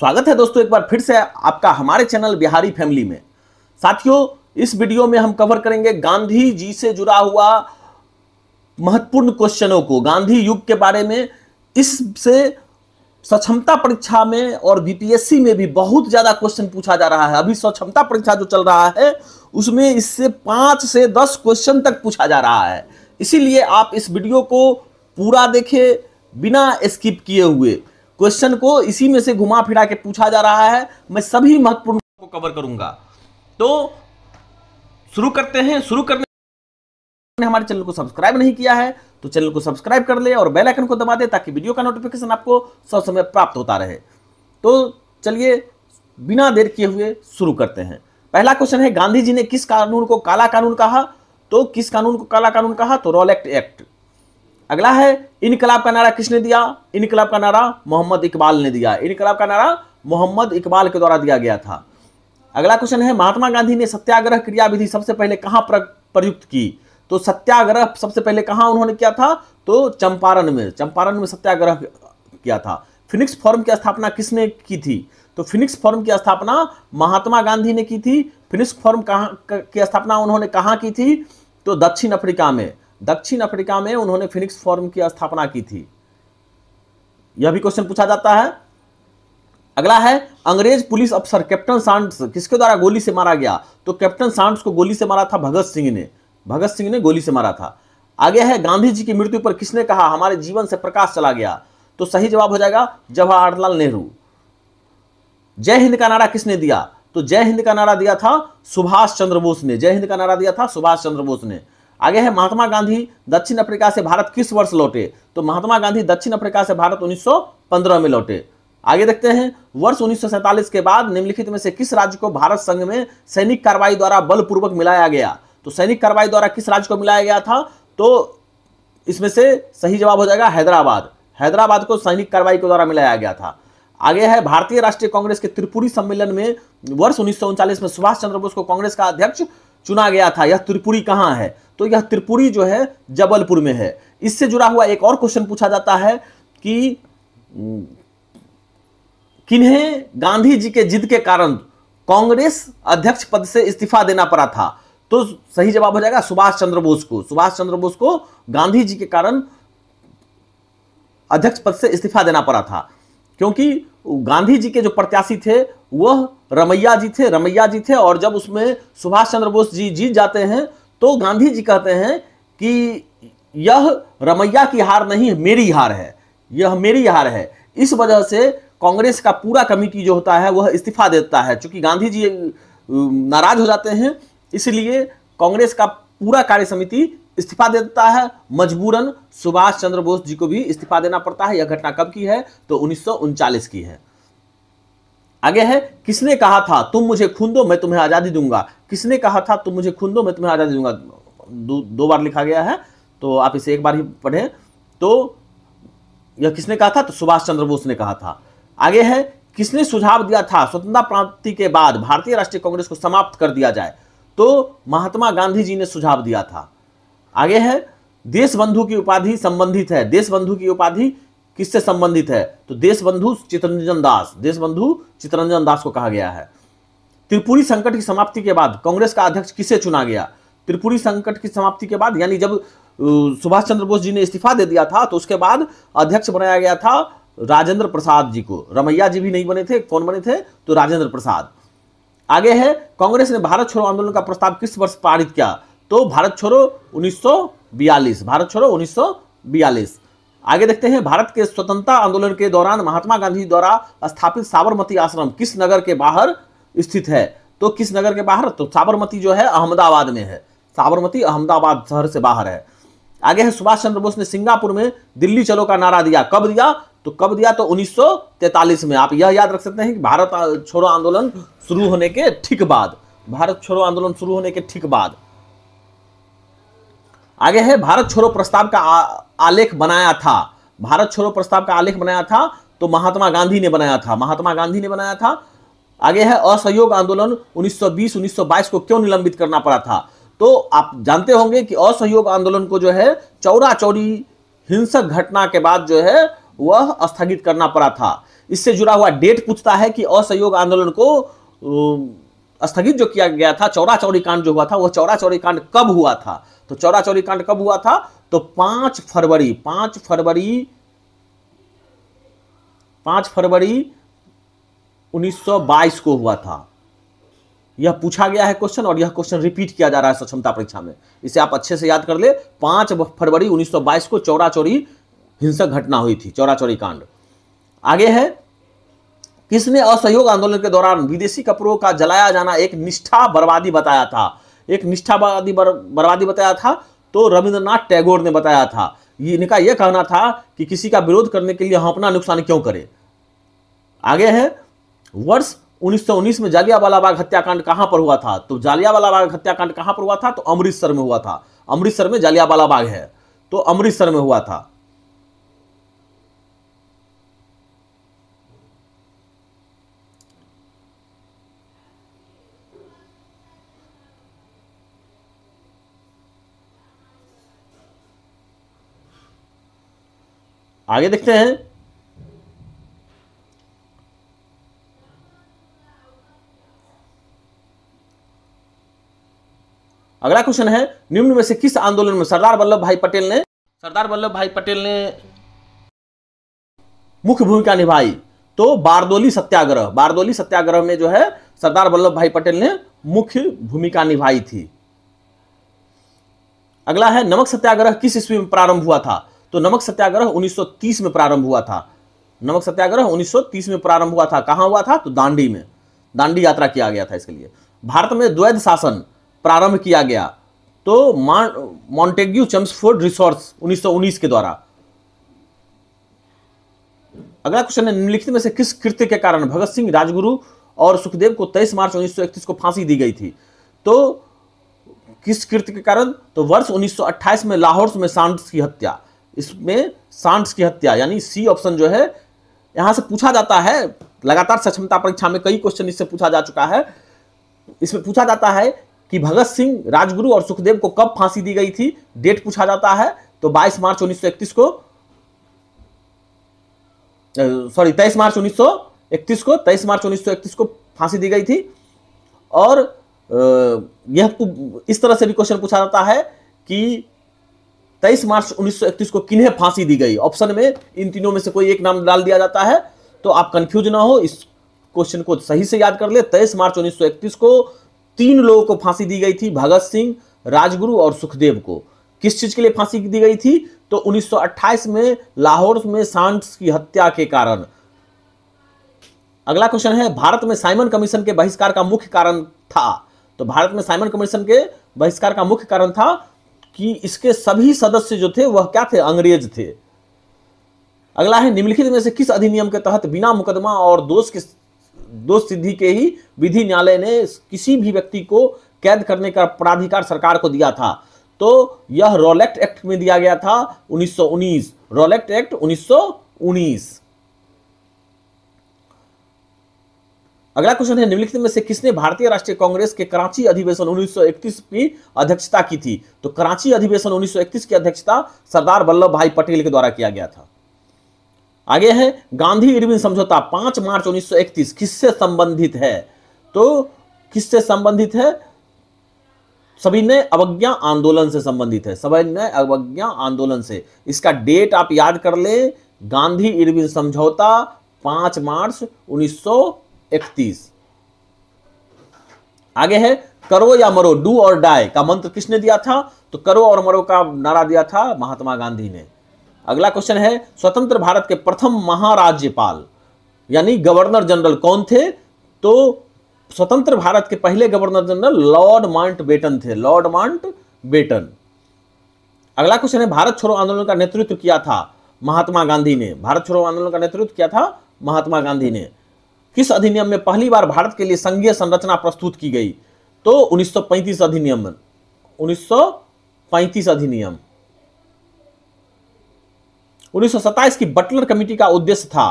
स्वागत है दोस्तों एक बार फिर से आपका हमारे चैनल बिहारी फैमिली में साथियों इस वीडियो में हम कवर करेंगे गांधी जी से जुड़ा हुआ महत्वपूर्ण क्वेश्चनों को गांधी युग के बारे में इससे सक्षमता परीक्षा में और बीपीएससी में भी बहुत ज्यादा क्वेश्चन पूछा जा रहा है अभी सक्षमता परीक्षा जो चल रहा है उसमें इससे पांच से दस क्वेश्चन तक पूछा जा रहा है इसीलिए आप इस वीडियो को पूरा देखें बिना स्किप किए हुए क्वेश्चन को इसी में से घुमा फिरा के पूछा जा रहा है मैं सभी महत्वपूर्ण को कवर करूंगा तो शुरू करते हैं शुरू करने हमारे चैनल को सब्सक्राइब नहीं किया है तो चैनल को सब्सक्राइब कर ले और बेल आइकन को दबा दे ताकि वीडियो का नोटिफिकेशन आपको सब समय प्राप्त होता रहे तो चलिए बिना देर किए हुए शुरू करते हैं पहला क्वेश्चन है गांधी जी ने किस कानून को काला कानून कहा तो किस कानून को काला कानून कहा तो रॉल एक्ट एक्ट अगला है इनकलाब का नारा किसने दिया इनकलाब का नारा मोहम्मद इकबाल ने दिया इनकलाब का नारा मोहम्मद इकबाल के द्वारा दिया गया था अगला क्वेश्चन है महात्मा गांधी ने सत्याग्रह क्रियाविधि सबसे पहले कहाँ प्रयुक्त की तो सत्याग्रह सबसे पहले कहाँ उन्होंने किया था तो चंपारण में चंपारण में सत्याग्रह किया था फिनिक्स फॉर्म की स्थापना किसने की थी तो फिनिक्स फॉर्म की स्थापना महात्मा गांधी ने की थी फिनिक्स फॉर्म कहा की स्थापना उन्होंने कहाँ की थी तो दक्षिण अफ्रीका में दक्षिण अफ्रीका में उन्होंने फिनिक्स फॉर्म की स्थापना की थी यह भी क्वेश्चन पूछा जाता है अगला है अंग्रेज पुलिस अफसर कैप्टन सांड्स किसके द्वारा गोली से मारा गया तो कैप्टन सांड्स को गोली से मारा था भगत सिंह ने भगत सिंह ने गोली से मारा था आगे है गांधी जी की मृत्यु पर किसने कहा हमारे जीवन से प्रकाश चला गया तो सही जवाब हो जाएगा जवाहरलाल नेहरू जय हिंद का नारा किसने दिया तो जय हिंद का नारा दिया था सुभाष चंद्र बोस ने जय हिंद का नारा दिया था सुभाष चंद्र बोस ने आगे है महात्मा गांधी दक्षिण अफ्रीका से भारत किस वर्ष लौटे तो महात्मा गांधी दक्षिण अफ्रीका से भारत 1915 में लौटे आगे देखते हैं वर्ष उन्नीस के बाद निम्नलिखित में से किस राज्य को भारत संघ में सैनिक कार्रवाई द्वारा बलपूर्वक मिलाया गया तो सैनिक कार्रवाई द्वारा किस राज्य को मिलाया गया था तो इसमें से सही जवाब हो जाएगा हैदराबाद हैदराबाद को सैनिक कार्रवाई के द्वारा मिलाया गया था आगे है भारतीय राष्ट्रीय कांग्रेस के त्रिपुरी सम्मेलन में वर्ष उन्नीस में सुभाष चंद्र बोस को कांग्रेस का अध्यक्ष चुना गया था यह त्रिपुरी कहाँ है तो यह त्रिपुरी जो है जबलपुर में है इससे जुड़ा हुआ एक और क्वेश्चन पूछा जाता है कि किन्हें गांधी जी के जिद के कारण कांग्रेस अध्यक्ष पद से इस्तीफा देना पड़ा था तो सही जवाब हो जाएगा सुभाष चंद्र बोस को सुभाष चंद्र बोस को गांधी जी के कारण अध्यक्ष पद से इस्तीफा देना पड़ा था क्योंकि गांधी जी के जो प्रत्याशी थे वह रमैया जी थे रमैया जी थे और जब उसमें सुभाष चंद्र बोस जी जीत जाते हैं तो गांधी जी कहते हैं कि यह रमैया की हार नहीं मेरी हार है यह मेरी हार है इस वजह से कांग्रेस का पूरा कमेटी जो होता है वह इस्तीफा देता है चूंकि गांधी जी नाराज हो जाते हैं इसलिए कांग्रेस का पूरा कार्य समिति इस्तीफा देता है मजबूरन सुभाष चंद्र बोस जी को भी इस्तीफा देना पड़ता है यह घटना कब की है तो उन्नीस की है आगे है किसने कहा था तुम मुझे खून दो मैं तुम्हें आज़ादी दूंगा किसने कहा था तुम मुझे खून दो मैं तुम्हें आज़ादी दूंगा दो, दो बार लिखा गया है तो आप इसे एक बार ही पढ़े तो यह किसने कहा था तो सुभाष चंद्र बोस ने कहा था आगे है किसने सुझाव दिया था स्वतंत्रता प्राप्ति के बाद भारतीय राष्ट्रीय कांग्रेस को समाप्त कर दिया जाए तो महात्मा गांधी जी ने सुझाव दिया था आगे है देश बंधु की उपाधि संबंधित है देश बंधु की उपाधि किससे संबंधित है तो देशबंधु चितरंजन दास देशबंधु चितरंजन दास को कहा गया है त्रिपुरी संकट की समाप्ति के बाद कांग्रेस का अध्यक्ष किसे चुना गया त्रिपुरी संकट की समाप्ति के बाद यानी जब सुभाष चंद्र बोस जी ने इस्तीफा दे दिया था तो उसके बाद अध्यक्ष बनाया गया था राजेंद्र प्रसाद जी को रमैया जी भी नहीं बने थे कौन बने थे तो राजेंद्र प्रसाद आगे है कांग्रेस ने भारत छोड़ो आंदोलन का प्रस्ताव किस वर्ष पारित किया तो भारत छोड़ो 1942 भारत छोड़ो 1942 आगे देखते हैं भारत के स्वतंत्रता आंदोलन के दौरान महात्मा गांधी द्वारा स्थापित साबरमती आश्रम किस नगर के बाहर स्थित है तो किस नगर के बाहर तो साबरमती जो है अहमदाबाद में है साबरमती अहमदाबाद शहर से बाहर है आगे है सुभाष चंद्र बोस ने सिंगापुर में दिल्ली चलो का नारा दिया कब दिया तो कब दिया तो 1943 में आप यह याद रख सकते हैं कि भारत छोड़ो आंदोलन शुरू होने के ठीक बाद भारत छोड़ो आंदोलन शुरू होने के ठीक बाद आगे है भारत छोड़ो प्रस्ताव का आलेख बनाया था भारत छोड़ो प्रस्ताव का आलेख बनाया था तो महात्मा गांधी ने बनाया था महात्मा गांधी ने बनाया था आगे है असहयोग आंदोलन उन्नीस 1922 को क्यों निलंबित करना पड़ा था तो आप जानते होंगे कि असहयोग आंदोलन को जो है चौरा चौरी हिंसक घटना के बाद जो है वह स्थगित करना पड़ा था इससे जुड़ा हुआ डेट पूछता है कि असहयोग आंदोलन को स्थगित जो किया गया था चौरा चौरी कांड जो हुआ था वह चौरा चौरी कांड कब हुआ था तो चौरा चौरी कांड कब हुआ था तो पांच फरवरी पांच फरवरी पांच फरवरी 1922 को हुआ था यह पूछा गया है क्वेश्चन और यह क्वेश्चन रिपीट किया जा रहा है सक्षमता परीक्षा में इसे आप अच्छे से याद कर ले पांच फरवरी 1922 को चौरा चौरी हिंसक घटना हुई थी चौरा चौरी कांड आगे है किसने असहयोग आंदोलन के दौरान विदेशी कपड़ों का जलाया जाना एक निष्ठा बर्बादी बताया था एक निष्ठावादी बर्बादी बताया था तो रविंद्रनाथ टैगोर ने बताया था ये इनका यह कहना था कि किसी का विरोध करने के लिए हम अपना नुकसान क्यों करें आगे है वर्ष 1919 में जालियावाला बाग हत्याकांड कहां पर हुआ था तो जालियावाला बाग हत्याकांड कहां पर हुआ था तो अमृतसर में हुआ था अमृतसर में जालियावाला बाग है तो अमृतसर में हुआ था आगे देखते हैं अगला क्वेश्चन है निम्न में से किस आंदोलन में सरदार वल्लभ भाई पटेल ने सरदार वल्लभ भाई पटेल ने मुख्य भूमिका निभाई तो बारदोली सत्याग्रह बारदोली सत्याग्रह में जो है सरदार वल्लभ भाई पटेल ने मुख्य भूमिका निभाई थी अगला है नमक सत्याग्रह किस ईस्वी में प्रारंभ हुआ था तो नमक सत्याग्रह 1930 में प्रारंभ हुआ था नमक सत्याग्रह 1930 में प्रारंभ हुआ था कहाँ हुआ था तो दांडी में दांडी यात्रा किया गया था इसके लिए भारत में द्वैध शासन प्रारंभ किया गया तो मॉन्टेग्यू चम्सफोर्ड रिसोर्स उन्नीस के द्वारा अगला क्वेश्चन है निम्नलिखित में से किस कृत्य के कारण भगत सिंह राजगुरु और सुखदेव को 23 मार्च 1931 को फांसी दी गई थी तो किस कृत्य के कारण तो वर्ष 1928 में लाहौर में सांड्स की हत्या इसमें सांड्स की हत्या यानी सी ऑप्शन जो है यहां से पूछा जाता है लगातार सक्षमता परीक्षा में कई क्वेश्चन इससे पूछा जा चुका है इसमें पूछा जाता है कि भगत सिंह राजगुरु और सुखदेव को कब फांसी दी गई थी डेट पूछा जाता है तो 22 मार्च 1931 को सॉरी तेईस मार्च 1931 को तेईस मार्च 1931 को फांसी दी गई थी और यह इस तरह से भी क्वेश्चन पूछा जाता है कि तेईस मार्च 1931 को किन्हें फांसी दी गई ऑप्शन में इन तीनों में से कोई एक नाम डाल दिया जाता है तो आप कंफ्यूज ना हो इस क्वेश्चन को सही से याद कर ले तेईस मार्च 1931 को तीन लोगों को फांसी दी गई थी भगत सिंह राजगुरु और सुखदेव को किस चीज के लिए फांसी दी गई थी तो 1928 में लाहौर में सांड्स की हत्या के कारण अगला क्वेश्चन है भारत में साइमन कमीशन के बहिष्कार का मुख्य कारण था तो भारत में साइमन कमीशन के बहिष्कार का मुख्य कारण था कि इसके सभी सदस्य जो थे वह क्या थे अंग्रेज थे अगला है निम्नलिखित में से किस अधिनियम के तहत बिना मुकदमा और दोष के दोष सिद्धि के ही विधि न्यायालय ने किसी भी व्यक्ति को कैद करने का प्राधिकार सरकार को दिया था तो यह रोलेक्ट एक्ट में दिया गया था 1919 रोलेक्ट एक्ट 1919 अगला क्वेश्चन है निम्नलिखित में से किसने भारतीय राष्ट्रीय कांग्रेस के कराची अधिवेशन उन्नीस की अध्यक्षता की थी तो कराची अधिवेशन उन्नीस की अध्यक्षता सरदार वल्लभ भाई पटेल के द्वारा किया गया था आगे है गांधी इरविन समझौता 5 मार्च 1931 किससे संबंधित है तो किससे संबंधित है सभी ने अवज्ञा आंदोलन से संबंधित है सभी ने अवज्ञा आंदोलन से इसका डेट आप याद कर ले गांधी इरविन समझौता 5 मार्च इकतीस आगे है करो या मरो डू और डाय का मंत्र किसने दिया था तो करो और मरो का नारा दिया था महात्मा गांधी ने अगला क्वेश्चन है स्वतंत्र भारत के प्रथम महाराज्यपाल यानी गवर्नर जनरल कौन थे तो स्वतंत्र भारत के पहले governor general Lord Mountbatten थे लॉर्ड माउंट बेटन अगला क्वेश्चन है भारत छोड़ो आंदोलन का नेतृत्व किया था महात्मा गांधी ने भारत छोड़ो आंदोलन का नेतृत्व किया था महात्मा गांधी ने किस अधिनियम में पहली बार भारत के लिए संघीय संरचना प्रस्तुत की गई तो 1935 अधिनियम 1935 अधिनियम 1927 की बटलर कमेटी का उद्देश्य था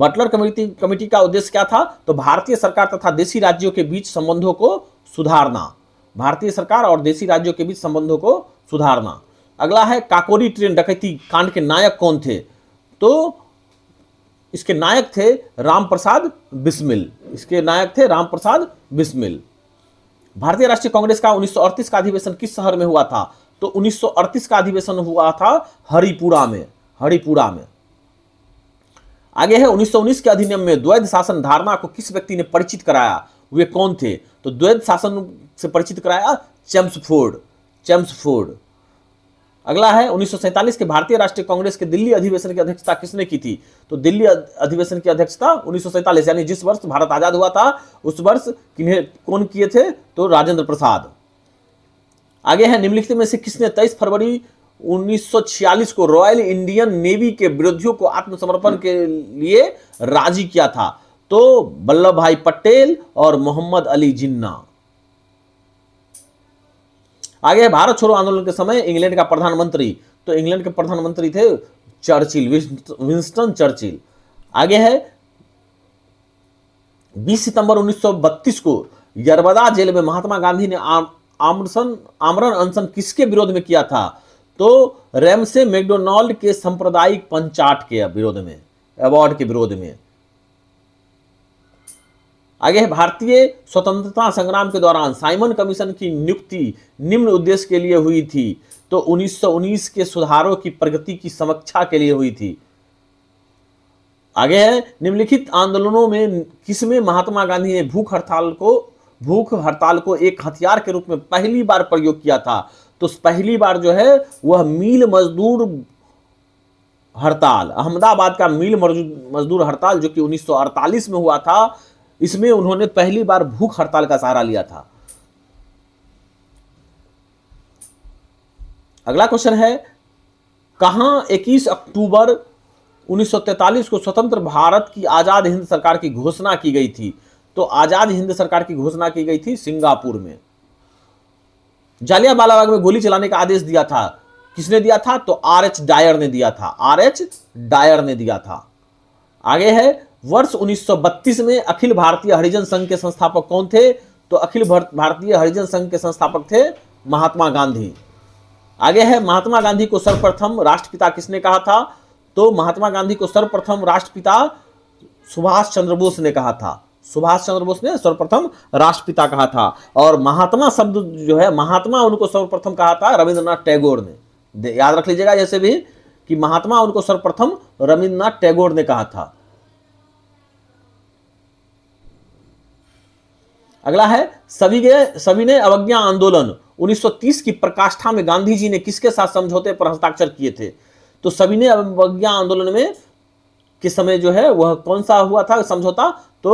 बटलर कमेटी कमेटी का उद्देश्य क्या था तो भारतीय सरकार तथा देशी राज्यों के बीच संबंधों को सुधारना भारतीय सरकार और देशी राज्यों के बीच संबंधों को सुधारना अगला है काकोरी ट्रेन डकैती कांड के नायक कौन थे तो इसके नायक थे राम प्रसाद बिस्मिल इसके नायक थे राम प्रसाद बिस्मिल भारतीय राष्ट्रीय कांग्रेस का 1938 का अधिवेशन किस शहर में हुआ था तो 1938 का अधिवेशन हुआ था हरिपुरा में हरिपुरा में आगे है 1919 के अधिनियम में द्वैध शासन धारणा को किस व्यक्ति ने परिचित कराया वे कौन थे तो द्वैध शासन से परिचित कराया चैम्सफोर्ड चैम्सफोर्ड अगला है उन्नीस के भारतीय राष्ट्रीय कांग्रेस के दिल्ली अधिवेशन की अध्यक्षता किसने की थी तो दिल्ली अधिवेशन की अध्यक्षता उन्नीस यानी जिस वर्ष भारत आजाद हुआ था उस वर्ष किन्हें कौन किए थे तो राजेंद्र प्रसाद आगे है निम्नलिखित में से किसने 23 फरवरी 1946 को रॉयल इंडियन नेवी के विरोधियों को आत्मसमर्पण के लिए राजी किया था तो वल्लभ भाई पटेल और मोहम्मद अली जिन्ना आगे है भारत छोड़ो आंदोलन के समय इंग्लैंड का प्रधानमंत्री तो इंग्लैंड के प्रधानमंत्री थे चर्चिल विंस्टन चर्चिल आगे है 20 सितंबर 1932 को यरबदा जेल में महात्मा गांधी ने आमरसन आमरण अनशन किसके विरोध में किया था तो रेमसे मैकडोनाल्ड के सांप्रदायिक पंचाट के विरोध में अवार्ड के विरोध में आगे भारतीय स्वतंत्रता संग्राम के दौरान साइमन कमीशन की नियुक्ति निम्न उद्देश्य के लिए हुई थी तो 1919 के सुधारों की प्रगति की समीक्षा के लिए हुई थी आगे है निम्नलिखित आंदोलनों में किसमें महात्मा गांधी ने भूख हड़ताल को भूख हड़ताल को एक हथियार के रूप में पहली बार प्रयोग किया था तो पहली बार जो है वह मील मजदूर हड़ताल अहमदाबाद का मील मजदूर हड़ताल जो कि 1948 में हुआ था इसमें उन्होंने पहली बार भूख हड़ताल का सहारा लिया था अगला क्वेश्चन है कहां 21 अक्टूबर 1943 को स्वतंत्र भारत की आज़ाद हिंद सरकार की घोषणा की गई थी तो आज़ाद हिंद सरकार की घोषणा की गई थी सिंगापुर में जालिया बालाबाग में गोली चलाने का आदेश दिया था किसने दिया था तो आर एच डायर ने दिया था आर एच डायर ने दिया था आगे है वर्ष 1932 में अखिल भारतीय हरिजन संघ के संस्थापक कौन थे तो अखिल भारतीय हरिजन संघ के संस्थापक थे महात्मा गांधी आगे है महात्मा गांधी को सर्वप्रथम राष्ट्रपिता किसने कहा था तो महात्मा गांधी को सर्वप्रथम राष्ट्रपिता सुभाष चंद्र बोस ने कहा था सुभाष चंद्र बोस ने सर्वप्रथम राष्ट्रपिता कहा था और महात्मा शब्द जो है महात्मा उनको सर्वप्रथम कहा था रविंद्रनाथ टैगोर ने याद रख लीजिएगा जैसे भी कि महात्मा उनको सर्वप्रथम रविंद्रनाथ टैगोर ने कहा था अगला है सभी के सभी ने अवज्ञा आंदोलन 1930 की प्रकाष्ठा में गांधी जी ने किसके साथ समझौते पर हस्ताक्षर किए थे तो सभी ने अवज्ञा आंदोलन में किस समय जो है वह कौन सा हुआ था समझौता तो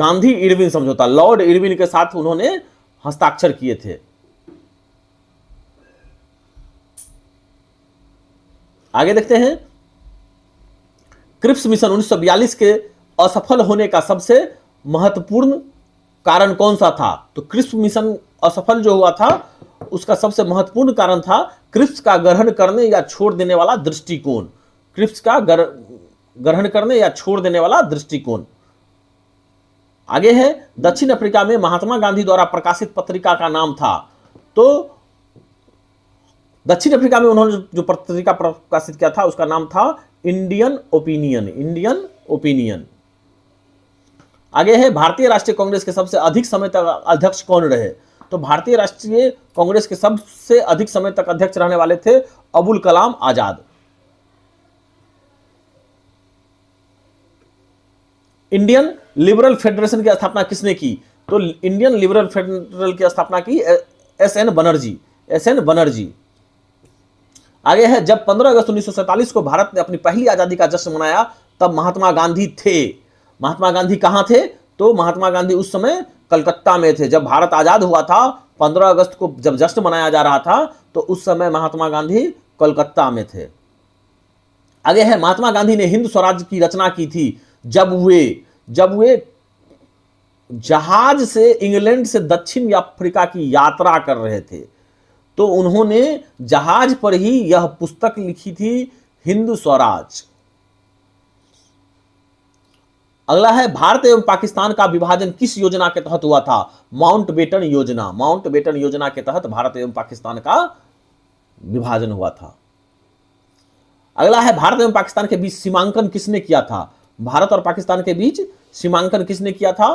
गांधी इरविन समझौता लॉर्ड इरविन के साथ उन्होंने हस्ताक्षर किए थे आगे देखते हैं क्रिप्स मिशन 1942 के असफल होने का सबसे महत्वपूर्ण कारण कौन सा था तो क्रिस्प मिशन असफल जो हुआ था उसका सबसे महत्वपूर्ण कारण था क्रिप्स का ग्रहण करने या छोड़ देने वाला दृष्टिकोण क्रिप्स का ग्रहण करने या छोड़ देने वाला दृष्टिकोण आगे है दक्षिण अफ्रीका में महात्मा गांधी द्वारा प्रकाशित पत्रिका का नाम था तो दक्षिण अफ्रीका में उन्होंने जो पत्रिका प्रकाशित किया था उसका नाम था इंडियन ओपिनियन इंडियन ओपिनियन आगे है भारतीय राष्ट्रीय कांग्रेस के सबसे अधिक समय तक अध्यक्ष कौन रहे तो भारतीय राष्ट्रीय कांग्रेस के सबसे अधिक समय तक अध्यक्ष रहने वाले थे Abul Kalam Azad Indian Liberal Federation की स्थापना किसने की तो इंडियन लिबरल फेडरल की स्थापना की S N Banerjee S N Banerjee आगे है जब 15 अगस्त उन्नीस को भारत ने अपनी पहली आजादी का जश्न मनाया तब महात्मा गांधी थे महात्मा गांधी कहाँ थे तो महात्मा गांधी उस समय कलकत्ता में थे जब भारत आज़ाद हुआ था 15 अगस्त को जब जश्न मनाया जा रहा था तो उस समय महात्मा गांधी कलकत्ता में थे आगे है महात्मा गांधी ने हिंद स्वराज की रचना की थी जब वे जब वे जहाज से इंग्लैंड से दक्षिण अफ्रीका की यात्रा कर रहे थे तो उन्होंने जहाज पर ही यह पुस्तक लिखी थी हिंद स्वराज अगला है भारत एवं पाकिस्तान का विभाजन किस योजना के तहत हुआ था माउंट बेटन योजना माउंट बेटन योजना के तहत भारत एवं पाकिस्तान का विभाजन हुआ था अगला है भारत एवं पाकिस्तान के बीच सीमांकन किसने किया था भारत और पाकिस्तान के बीच सीमांकन किसने किया था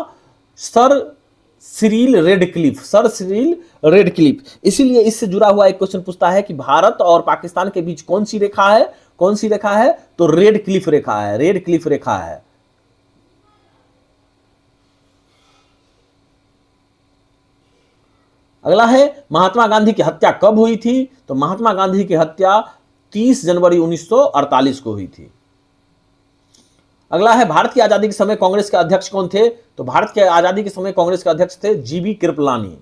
Sir Cyril Radcliffe Sir Cyril Radcliffe इसीलिए इससे जुड़ा हुआ एक क्वेश्चन पूछता है कि भारत और पाकिस्तान के बीच कौन सी रेखा है कौन सी रेखा है तो रेड क्लिफ रेखा है रेड क्लिफ रेखा है अगला है महात्मा गांधी की हत्या कब हुई थी तो महात्मा गांधी की हत्या 30 जनवरी 1948 को हुई थी अगला है भारत की आज़ादी के समय कांग्रेस के अध्यक्ष कौन थे तो भारत के आज़ादी के समय कांग्रेस के अध्यक्ष थे जीबी कृपलानी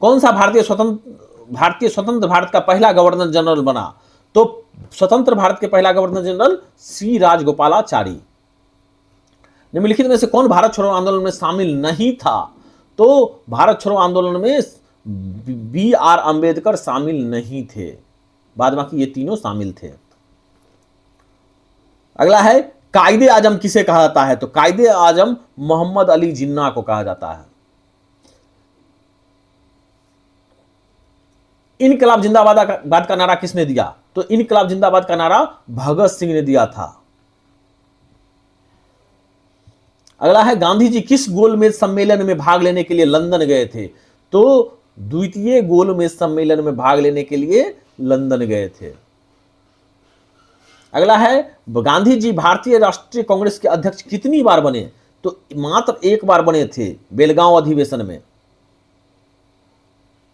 कौन सा भारतीय स्वतंत्र भारतीय स्वतंत्र भारत का पहला गवर्नर जनरल बना तो स्वतंत्र भारत के पहला गवर्नर जनरल सी राजगोपालाचारी निम्नलिखित में से कौन भारत छोड़ो आंदोलन में शामिल नहीं था तो भारत छोड़ो आंदोलन में बी आर अंबेडकर शामिल नहीं थे बाद बाकी ये तीनों शामिल थे अगला है कायदे आजम किसे कहा जाता है तो कायदे आजम मोहम्मद अली जिन्ना को कहा जाता है इनकलाब जिंदाबाद का नारा किसने दिया तो इनकलाब जिंदाबाद का नारा भगत सिंह ने दिया था अगला है गांधी जी किस गोलमेज सम्मेलन में भाग लेने के लिए लंदन गए थे तो द्वितीय गोलमेज सम्मेलन में भाग लेने के लिए लंदन गए थे अगला है गांधी जी भारतीय राष्ट्रीय कांग्रेस के अध्यक्ष कितनी बार बने तो मात्र एक बार बने थे बेलगांव अधिवेशन में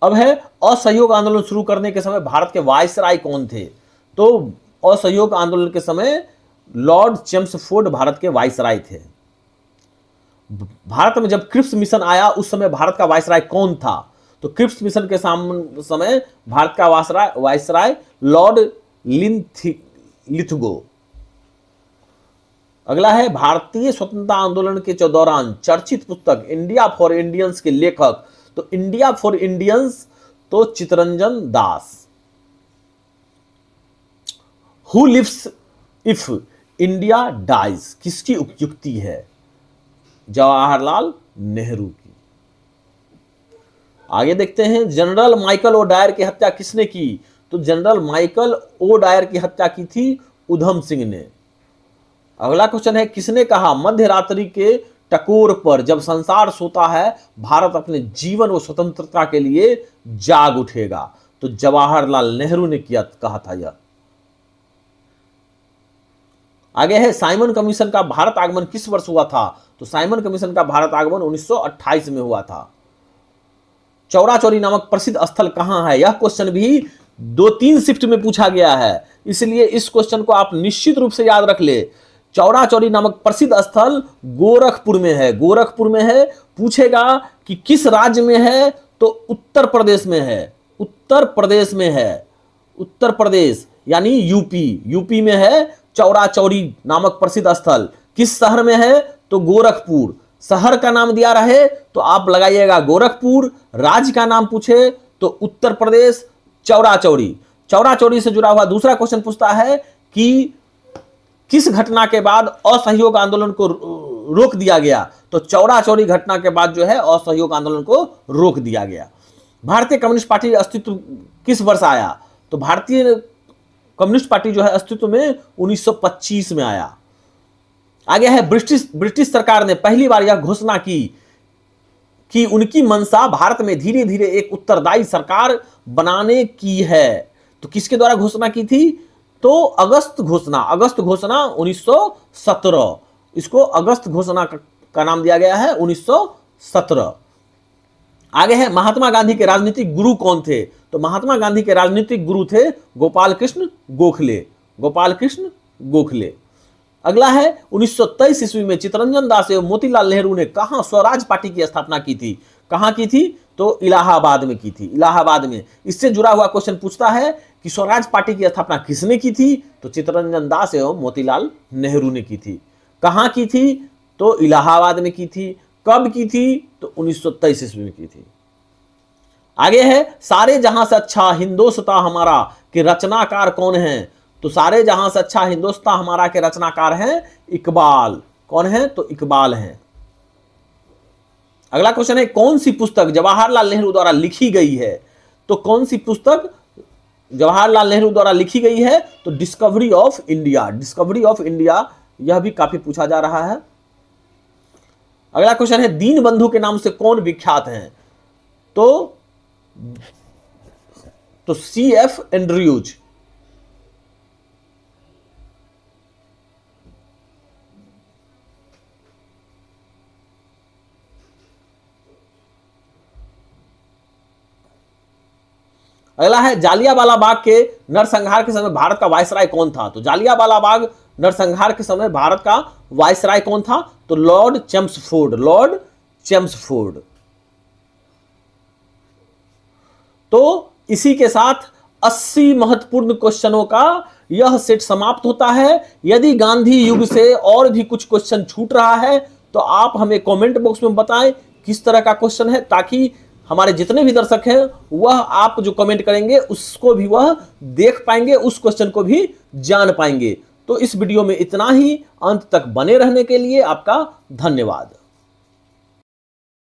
अब है असहयोग आंदोलन शुरू करने के समय भारत के वायसराय कौन थे तो असहयोग आंदोलन के समय लॉर्ड चेम्सफोर्ड भारत के वायसराय थे भारत में जब क्रिप्स मिशन आया उस समय भारत का वायसराय कौन था तो क्रिप्स मिशन के समय भारत का वायसराय वायसराय लॉर्ड लिथगो अगला है भारतीय स्वतंत्रता आंदोलन के दौरान चर्चित पुस्तक इंडिया फॉर इंडियंस के लेखक तो इंडिया फॉर इंडियंस तो Chittaranjan Das who lives if India dies किसकी उपयुक्ति है जवाहरलाल नेहरू की आगे देखते हैं जनरल माइकल ओ डायर की हत्या किसने की तो जनरल माइकल ओ डायर की हत्या की थी उधम सिंह ने अगला क्वेश्चन है किसने कहा मध्य रात्रि के टकोर पर जब संसार सोता है भारत अपने जीवन और स्वतंत्रता के लिए जाग उठेगा तो जवाहरलाल नेहरू ने किया कहा था यह आगे है साइमन कमीशन का भारत आगमन किस वर्ष हुआ था तो साइमन कमीशन का भारत आगमन उन्नीस में हुआ था चौरा चौरी नामक प्रसिद्ध स्थल कहां है यह क्वेश्चन भी दो तीन शिफ्ट में पूछा गया है इसलिए इस क्वेश्चन को आप निश्चित रूप से याद रख ले चौरा चौरी नामक प्रसिद्ध स्थल गोरखपुर में है गोरखपुर में है पूछेगा कि किस राज्य में है तो उत्तर प्रदेश में है उत्तर प्रदेश में है उत्तर प्रदेश यानी यूपी यूपी में है चौरा चौरी नामक प्रसिद्ध स्थल किस शहर में है तो गोरखपुर शहर का नाम दिया रहे तो आप लगाइएगा गोरखपुर राज्य का नाम पूछे तो उत्तर प्रदेश चौरा चौरी चौरा चौरी से जुड़ा हुआ दूसरा क्वेश्चन पूछता है कि किस घटना के बाद असहयोग आंदोलन को रोक दिया गया तो चौरा चौरी घटना के बाद जो है असहयोग आंदोलन को रोक दिया गया भारतीय कम्युनिस्ट पार्टी अस्तित्व किस वर्ष आया तो भारतीय कम्युनिस्ट पार्टी जो है अस्तित्व में 1925 में आया आगे है ब्रिटिश ब्रिटिश सरकार ने पहली बार यह घोषणा की कि उनकी मंशा भारत में धीरे धीरे एक उत्तरदायी सरकार बनाने की है तो किसके द्वारा घोषणा की थी तो अगस्त घोषणा अगस्त घोषणा 1917 इसको अगस्त घोषणा का, का नाम दिया गया है 1917 आगे है महात्मा गांधी के राजनीतिक गुरु कौन थे तो महात्मा गांधी के राजनीतिक गुरु थे गोपाल कृष्ण गोखले गोपाल कृष्ण गोखले अगला है 1923 ईस्वी में चितरंजन दास एवं मोतीलाल नेहरू ने कहा स्वराज पार्टी की स्थापना की थी कहाँ की थी तो इलाहाबाद में की थी इलाहाबाद में इससे जुड़ा हुआ क्वेश्चन पूछता है कि स्वराज पार्टी की स्थापना किसने की थी तो चितरंजन दास एवं मोतीलाल नेहरू ने की थी कहाँ की थी तो इलाहाबाद में की थी कब की थी तो 1923 ईस्वी में की थी आगे है सारे जहां से अच्छा हिंदोस्ता हमारा कि रचनाकार कौन है तो सारे जहां से अच्छा हिंदोस्ता हमारा के रचनाकार हैं इकबाल कौन है तो इकबाल हैं अगला क्वेश्चन है कौन सी पुस्तक जवाहरलाल नेहरू द्वारा लिखी गई है तो कौन सी पुस्तक जवाहरलाल नेहरू द्वारा लिखी गई है तो Discovery of India Discovery of India यह भी काफी पूछा जा रहा है अगला क्वेश्चन है दीन बंधु के नाम से कौन विख्यात हैं तो तो सी एफ एंड्रयूज अगला है जालियावाला बाग के नरसंहार के समय भारत का वायसराय कौन था तो जालियावाला बाग नरसंहार के समय भारत का वायसराय कौन था तो लॉर्ड चेम्सफोर्ड लॉर्ड चेम्सफोर्ड तो इसी के साथ 80 महत्वपूर्ण क्वेश्चनों का यह सेट समाप्त होता है यदि गांधी युग से और भी कुछ क्वेश्चन छूट रहा है तो आप हमें कमेंट बॉक्स में बताएं किस तरह का क्वेश्चन है ताकि हमारे जितने भी दर्शक हैं वह आप जो कमेंट करेंगे उसको भी वह देख पाएंगे उस क्वेश्चन को भी जान पाएंगे तो इस वीडियो में इतना ही अंत तक बने रहने के लिए आपका धन्यवाद